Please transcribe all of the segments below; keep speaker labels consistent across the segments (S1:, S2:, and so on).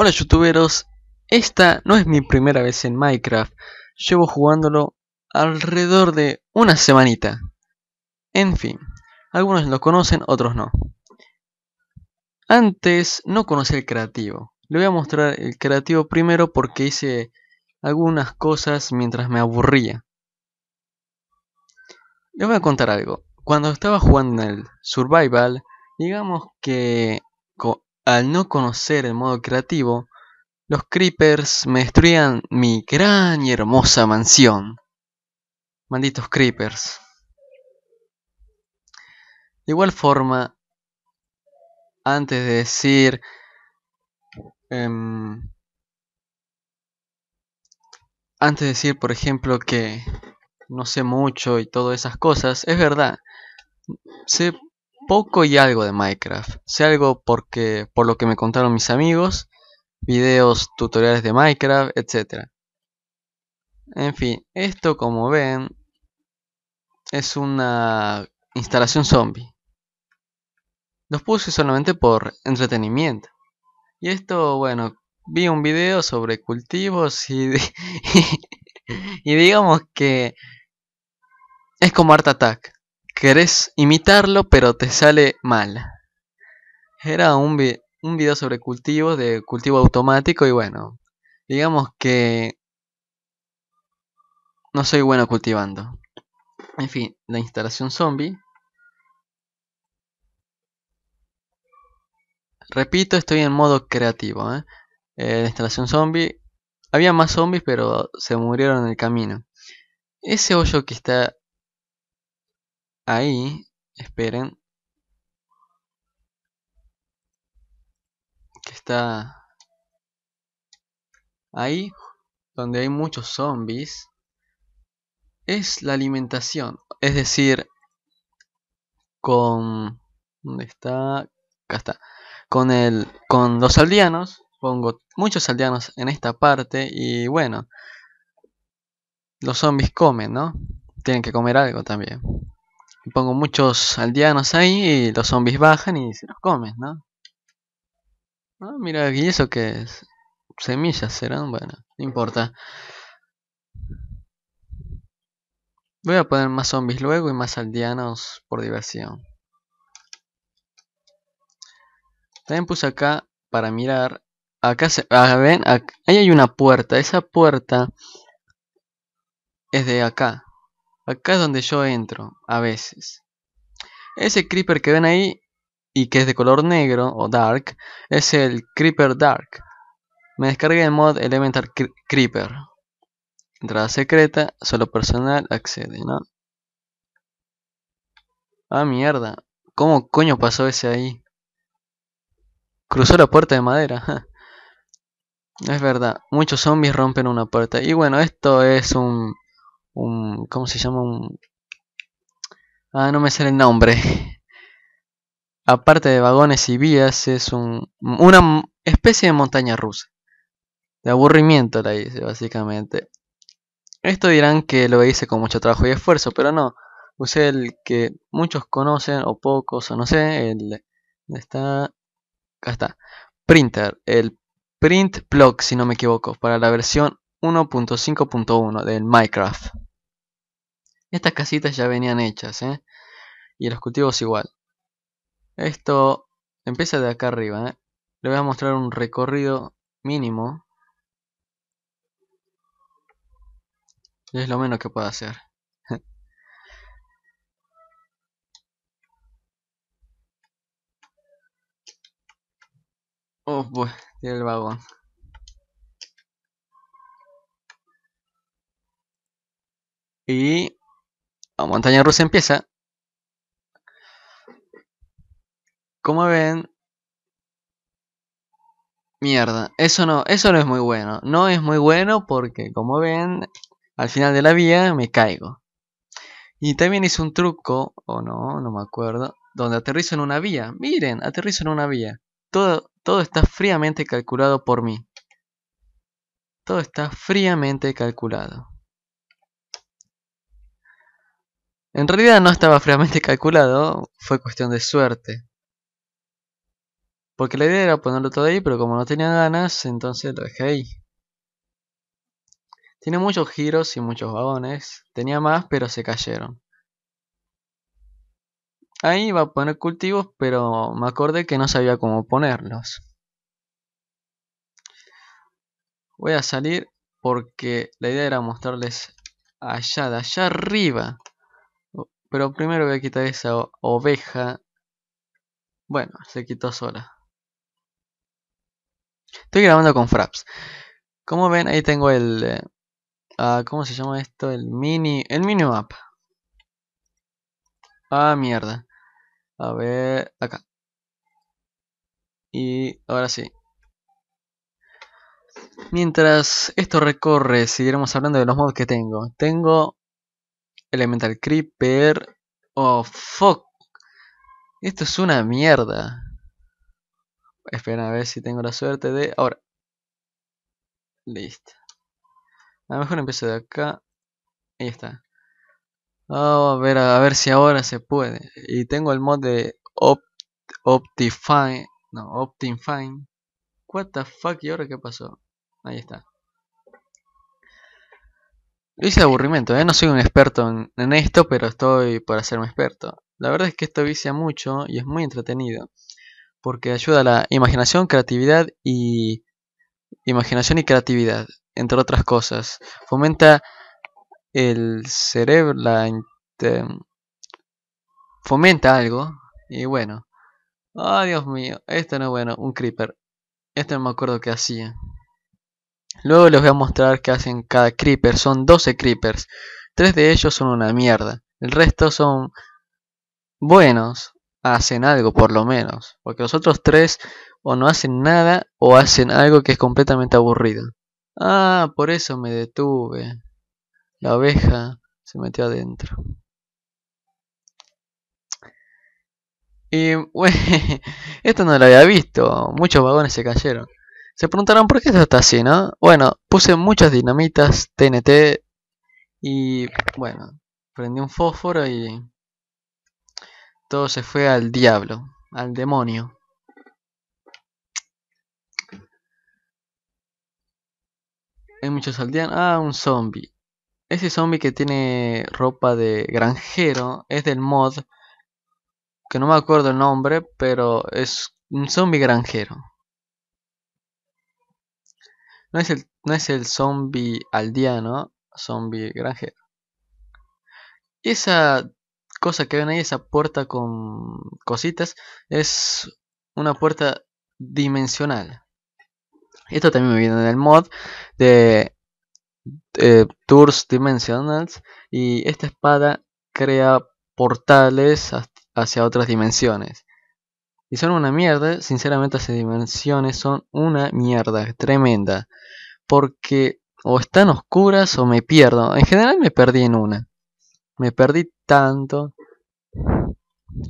S1: Hola youtuberos, esta no es mi primera vez en Minecraft, llevo jugándolo alrededor de una semanita. En fin, algunos lo conocen, otros no. Antes no conocí el creativo, le voy a mostrar el creativo primero porque hice algunas cosas mientras me aburría. Les voy a contar algo, cuando estaba jugando en el Survival, digamos que al no conocer el modo creativo, los creepers me destruían mi gran y hermosa mansión. Malditos creepers. De igual forma, antes de decir... Em, antes de decir, por ejemplo, que no sé mucho y todas esas cosas, es verdad. Sé poco y algo de Minecraft. Sé algo porque por lo que me contaron mis amigos, videos, tutoriales de Minecraft, etc. En fin, esto como ven es una instalación zombie. Los puse solamente por entretenimiento. Y esto, bueno, vi un video sobre cultivos y, y digamos que es como Art Attack querés imitarlo, pero te sale mal. Era un, video sobre cultivos, de cultivo automático, y bueno, digamos que no soy bueno cultivando. En fin, la instalación zombie. Repito, estoy en modo creativo. ¿eh? Eh, la instalación zombie. Había más zombies, pero se murieron en el camino. Ese hoyo que está ahí, esperen, que está ahí, donde hay muchos zombies, es la alimentación, es decir, con, ¿dónde está? Acá está, con, el, con los aldeanos, pongo muchos aldeanos en esta parte y bueno, los zombies comen, ¿no? Tienen que comer algo también pongo muchos aldeanos ahí y los zombies bajan y se los comen, ¿no? Ah, mira aquí eso que es. Semillas serán, bueno, no importa. Voy a poner más zombies luego y más aldeanos por diversión. También puse acá para mirar. Acá se. Ah, ven, ahí hay una puerta. Esa puerta es de acá. Acá es donde yo entro, a veces. Ese creeper que ven ahí y que es de color negro o dark, es el creeper dark. Me descargué el mod Elemental Creeper. Entrada secreta, solo personal accede, ¿no? Ah, mierda. ¿Cómo coño pasó ese ahí? Cruzó la puerta de madera. es verdad, muchos zombies rompen una puerta. Y bueno, esto es un un ¿cómo se llama? Un, ah, no me sale el nombre. Aparte de vagones y vías, es un, una especie de montaña rusa. De aburrimiento la hice, básicamente. Esto dirán que lo hice con mucho trabajo y esfuerzo, pero no. Usé el que muchos conocen, o pocos, o no sé, el... Está... Acá está. Printer, el Print Block, si no me equivoco, para la versión 1.5.1 del Minecraft. Estas casitas ya venían hechas, ¿eh? Y los cultivos igual. Esto empieza de acá arriba, ¿eh? Le voy a mostrar un recorrido mínimo. Es lo menos que puedo hacer. oh, pues, tiene el vagón. Y la montaña rusa empieza. Como ven... Mierda, eso no, eso no es muy bueno. No es muy bueno porque, como ven, al final de la vía me caigo. Y también hice un truco, o no, no me acuerdo, donde aterrizo en una vía. Miren, aterrizo en una vía. Todo, todo está fríamente calculado por mí. Todo está fríamente calculado. En realidad no estaba fríamente calculado, fue cuestión de suerte. Porque la idea era ponerlo todo ahí, pero como no tenía ganas, entonces lo dejé ahí. Tiene muchos giros y muchos vagones. Tenía más, pero se cayeron. Ahí iba a poner cultivos, pero me acordé que no sabía cómo ponerlos. Voy a salir porque la idea era mostrarles allá, de allá arriba. Pero primero voy a quitar esa oveja. Bueno, se quitó sola. Estoy grabando con Fraps. Como ven, ahí tengo el... Eh, ah, ¿Cómo se llama esto? El mini... El map. Ah, mierda. A ver, acá. Y ahora sí. Mientras esto recorre, seguiremos hablando de los mods que tengo. Tengo Elemental Creeper. Oh, fuck. Esto es una mierda. Esperen a ver si tengo la suerte de... Ahora. Listo. A lo mejor empiezo de acá. Ahí está. Oh, a ver, a ver si ahora se puede. Y tengo el mod de Optifine. No, Optifine. What the fuck, ¿y ahora qué pasó? Ahí está. Lo hice de aburrimiento, ¿eh? no soy un experto en, esto, pero estoy por hacerme experto. La verdad es que esto vicia mucho y es muy entretenido, porque ayuda a la imaginación, creatividad y imaginación y creatividad, entre otras cosas. Fomenta el cerebro, la fomenta algo y bueno. Ah, oh, Dios mío, esto no es bueno, un creeper. Esto no me acuerdo qué hacía. Luego les voy a mostrar qué hacen cada creeper. Son 12 creepers. Tres de ellos son una mierda. El resto son buenos. Hacen algo por lo menos. Porque los otros tres o no hacen nada o hacen algo que es completamente aburrido. Ah, por eso me detuve. La oveja se metió adentro. Y esto no lo había visto. Muchos vagones se cayeron. Se preguntarán por qué esto está así, ¿no? Bueno, puse muchas dinamitas, TNT y bueno, prendí un fósforo y todo se fue al diablo, al demonio. Hay muchos aldeanos. Ah, un zombie. Ese zombie que tiene ropa de granjero es del mod. Que no me acuerdo el nombre, pero es un zombie granjero. No es el, zombie aldeano, zombie granjero. Esa cosa que ven ahí, esa puerta con cositas, es una puerta dimensional. Esto también viene en el mod de, de Tours Dimensionals. Y esta espada crea portales hacia otras dimensiones. Y son una mierda, sinceramente esas dimensiones son una mierda, tremenda. Porque o están oscuras o me pierdo. En general me perdí en una. Me perdí tanto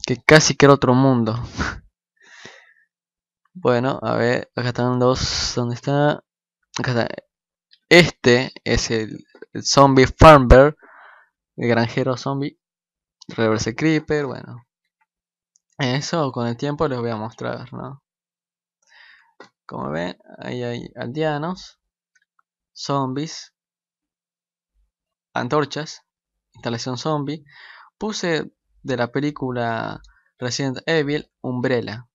S1: que casi que era otro mundo. bueno, a ver, acá están dos. ¿Dónde está? Acá está. Este es el, el zombie farmer, el granjero zombie. Reverse Creeper, bueno, eso con el tiempo les voy a mostrar, ¿no? Como ven, ahí hay aldeanos, zombies, antorchas, instalación zombie. Puse de la película Resident Evil Umbrella.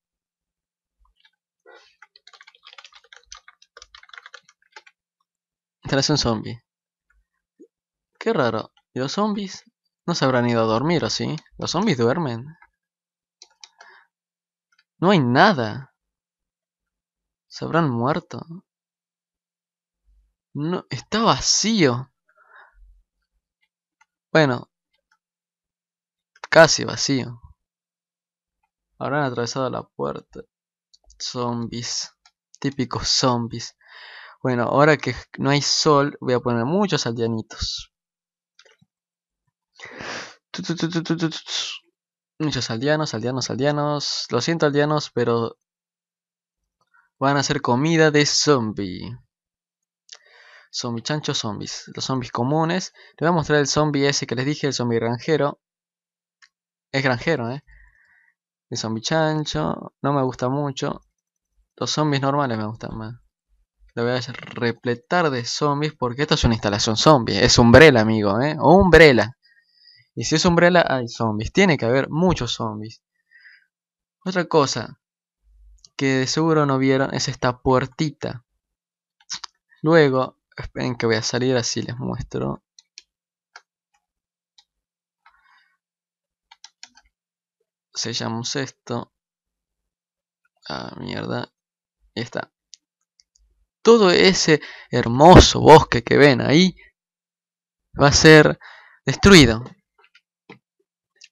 S1: Instalación zombie. Qué raro. ¿Y los zombies no se habrán ido a dormir o sí? ¿Los zombies duermen? No hay nada. Se habrán muerto. No, está vacío. Bueno, casi vacío. Habrán atravesado la puerta. Zombies. Típicos zombies. Bueno, ahora que no hay sol, voy a poner muchos aldeanitos. Muchos aldeanos, aldeanos, aldeanos. Lo siento, aldeanos, pero. Van a hacer comida de zombie. Zombie chancho, zombies. Los zombies comunes. Les voy a mostrar el zombie ese que les dije, el zombie granjero. Es granjero, eh. El zombie chancho. No me gusta mucho. Los zombies normales me gustan más. Lo voy a repletar de zombies porque esto es una instalación zombie. Es Umbrella, amigo, eh. Umbrella. Y si es Umbrella, hay zombies. Tiene que haber muchos zombies. Otra cosa que de seguro no vieron es esta puertita. Luego, esperen que voy a salir así les muestro. Sellamos esto. Ah, mierda. Ahí está. Todo ese hermoso bosque que ven ahí va a ser destruido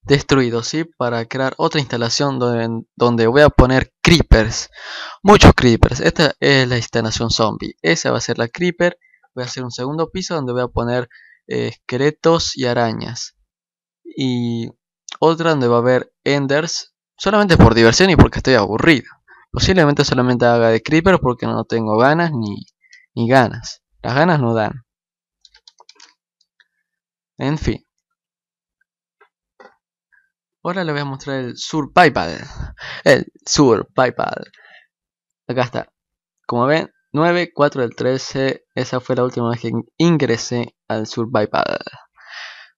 S1: destruido, ¿sí? Para crear otra instalación donde, donde, voy a poner creepers. Muchos creepers. Esta es la instalación zombie. Esa va a ser la creeper. Voy a hacer un segundo piso donde voy a poner eh, esqueletos y arañas. Y otra donde va a haber enders. Solamente por diversión y porque estoy aburrido. Posiblemente solamente haga de creeper porque no tengo ganas ni, ni ganas. Las ganas no dan. En fin. Ahora le voy a mostrar el Sur Survival. El Sur Survival. Acá está. Como ven, 9, 4 del 13. Esa fue la última vez que ingresé al Survival.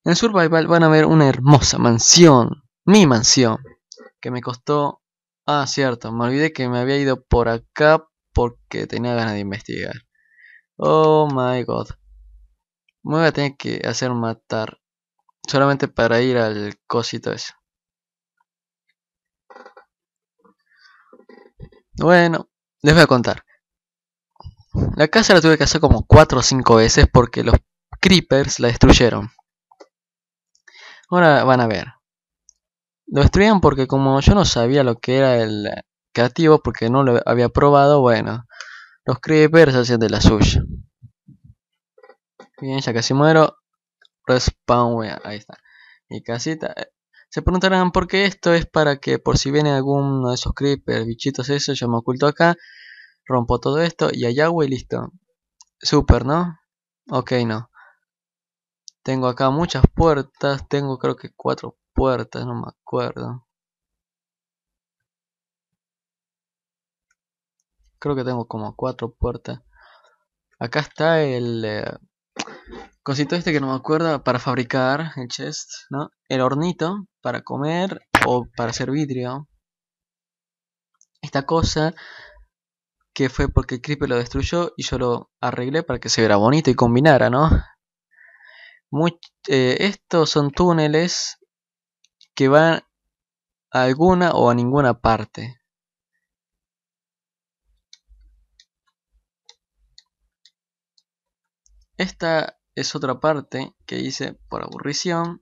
S1: En Survival van a ver una hermosa mansión. Mi mansión. Que me costó... Ah, cierto. Me olvidé que me había ido por acá porque tenía ganas de investigar. Oh my god. Me voy a tener que hacer matar. Solamente para ir al cosito ese. Bueno, les voy a contar. La casa la tuve que hacer como 4 o 5 veces porque los creepers la destruyeron. Ahora van a ver. Lo destruían porque como yo no sabía lo que era el creativo, porque no lo había probado, bueno, los creepers hacían de la suya. Bien, ya casi muero. Respawn, ahí está. Mi casita. Eh, se preguntarán por qué esto es para que por si viene alguno de esos creepers, bichitos eso, yo me oculto acá, rompo todo esto y allá y listo. Super, ¿no? Ok, no. Tengo acá muchas puertas, tengo creo que cuatro puertas, no me acuerdo. Creo que tengo como cuatro puertas. Acá está el... Eh, cosito este que no me acuerdo, para fabricar el chest, ¿no? El hornito para comer o para hacer vidrio. Esta cosa que fue porque Creeper lo destruyó y yo lo arreglé para que se viera bonito y combinara, ¿no? Eh, estos son túneles que van a alguna o a ninguna parte. Esta es otra parte que hice por aburrición.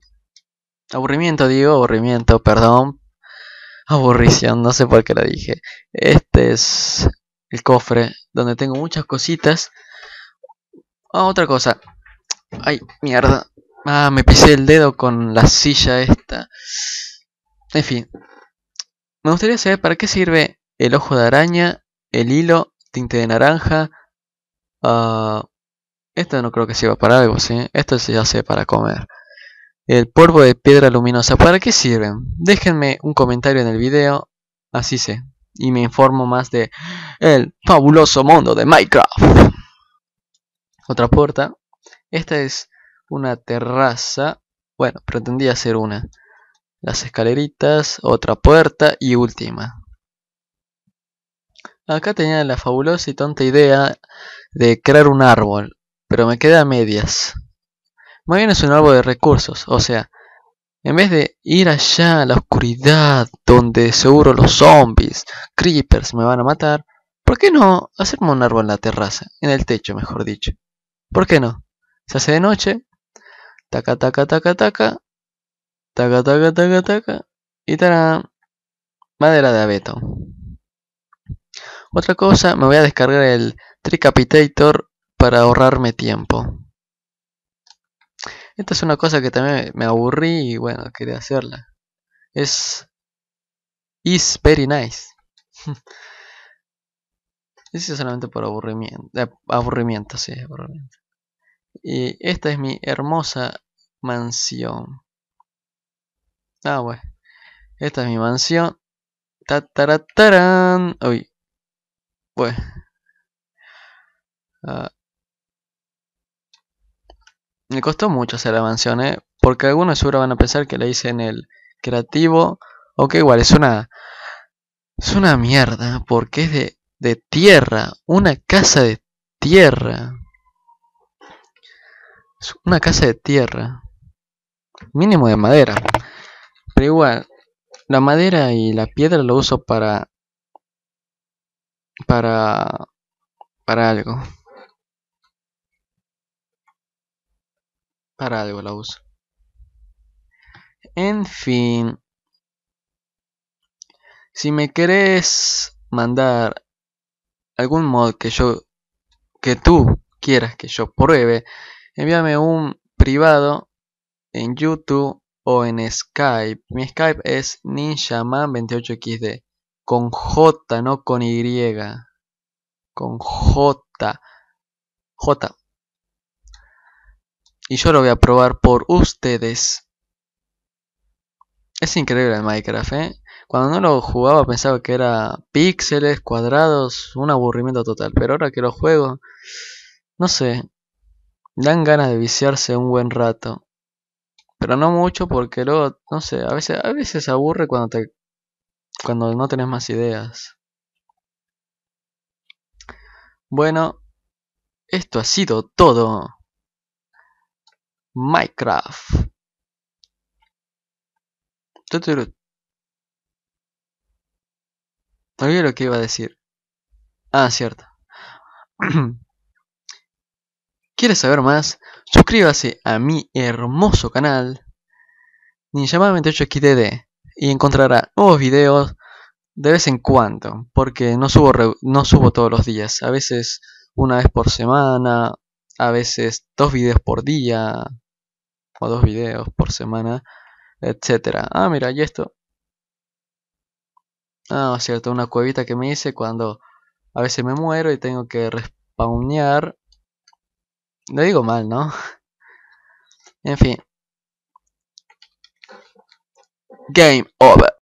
S1: Aburrimiento, digo, aburrimiento, perdón. Aburrición, no sé por qué la dije. Este es el cofre donde tengo muchas cositas. Ah, otra cosa. Ay, mierda. Ah, me pisé el dedo con la silla esta. En fin. Me gustaría saber para qué sirve el ojo de araña, el hilo, tinte de naranja, Ah... Esto no creo que sirva para algo, ¿sí? Esto se hace para comer. El polvo de piedra luminosa, ¿para qué sirven? Déjenme un comentario en el video, así sé, y me informo más de el fabuloso mundo de Minecraft. Otra puerta. Esta es una terraza. Bueno, pretendía ser una. Las escaleritas, otra puerta y última. Acá tenía la fabulosa y tonta idea de crear un árbol pero me queda medias. Más bien es un árbol de recursos, o sea, en vez de ir allá a la oscuridad donde seguro los zombies, creepers me van a matar, ¿por qué no hacerme un árbol en la terraza, en el techo mejor dicho? ¿Por qué no? Se hace de noche, taca taca taca taca, taca taca taca taca, y tarán, madera de abeto. Otra cosa, me voy a descargar el Tricapitator para ahorrarme tiempo. Esta es una cosa que también me aburrí y bueno, quería hacerla. Es... Is very nice. es solamente por aburrimiento. Eh, aburrimiento, sí, aburrimiento. Y esta es mi hermosa mansión. Ah, bueno. Esta es mi mansión. tatarataran Uy. Bueno. Ah, me costó mucho hacer la mansión, ¿eh? Porque algunos seguro van a pensar que la hice en el creativo. O que igual es una... Es una mierda, porque es de, de tierra. Una casa de tierra. Es una casa de tierra. Mínimo de madera. Pero igual, la madera y la piedra lo uso para... Para... Para algo. algo la uso. En fin. Si me querés mandar algún mod que yo que tú quieras que yo pruebe, envíame un privado en YouTube o en Skype. Mi Skype es ninjaman28xd con J, no con Y. Con J. J. Y yo lo voy a probar por ustedes. Es increíble el Minecraft, ¿eh? Cuando no lo jugaba pensaba que era píxeles, cuadrados, un aburrimiento total. Pero ahora que lo juego, no sé, dan ganas de viciarse un buen rato. Pero no mucho porque luego, no sé, a veces, a veces aburre cuando te cuando no tenés más ideas. Bueno, esto ha sido todo. Minecraft. Olvidé lo que iba a decir. Ah, cierto. ¿Quieres saber más? Suscríbase a mi hermoso canal Ninjama28XDD y encontrará nuevos videos de vez en cuando, porque no subo, no subo todos los días, a veces una vez por semana, a veces dos videos por día, dos videos por semana, etcétera. Ah, mira, y esto. Ah, cierto, una cuevita que me hice cuando a veces me muero y tengo que respawnear. Lo digo mal, ¿no? En fin. Game over.